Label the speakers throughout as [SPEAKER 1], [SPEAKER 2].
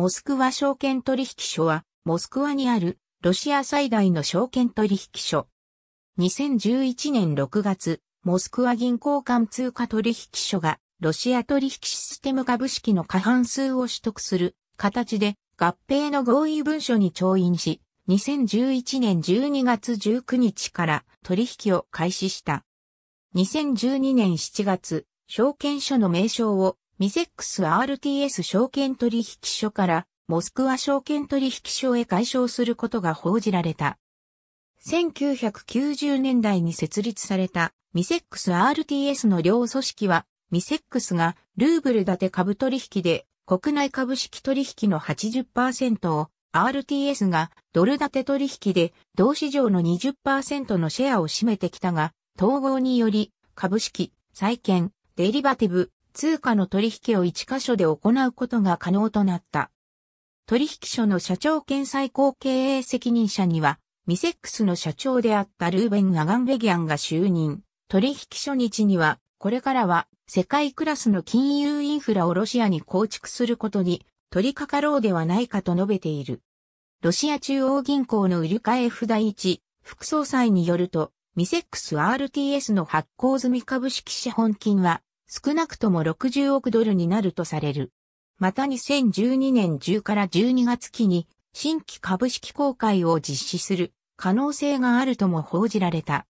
[SPEAKER 1] モスクワ証券取引所は、モ
[SPEAKER 2] スクワにあるロシア最大の証券取引所。2011年6月、モスクワ銀行間通貨取引所がロシア取引システム株式の過半数を取得する形で合併の合意文書に調印し、2011年12月19日から取引を開始した。2012年7月、証券所の名称をミセックス RTS 証券取引所からモスクワ証券取引所へ解消することが報じられた。1990年代に設立されたミセックス RTS の両組織は、ミセックスがルーブル建て株取引で国内株式取引の80%を、RTS がドル建て取引で同市場の20%のシェアを占めてきたが、統合により株式、債券、デリバティブ、通貨の取引を一箇所で行うことが可能となった。取引所の社長兼最高経営責任者には、ミセックスの社長であったルーベン・アガンベギアンが就任。取引所日には、これからは世界クラスの金融インフラをロシアに構築することに取り掛かろうではないかと述べている。ロシア中央銀行のウルカエフ第一副総裁によると、ミセックス RTS の発行済み株式資本金は少なくとも60億ドルになるとされる。また2012年10から12月期に新規株式公開を実施する可能性があるとも報じられた。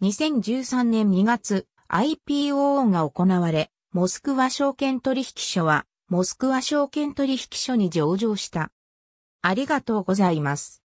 [SPEAKER 2] 2013年2月 IPO が行われ、モスクワ証券取引所はモスクワ証券取引所に上場した。
[SPEAKER 1] ありがとうございます。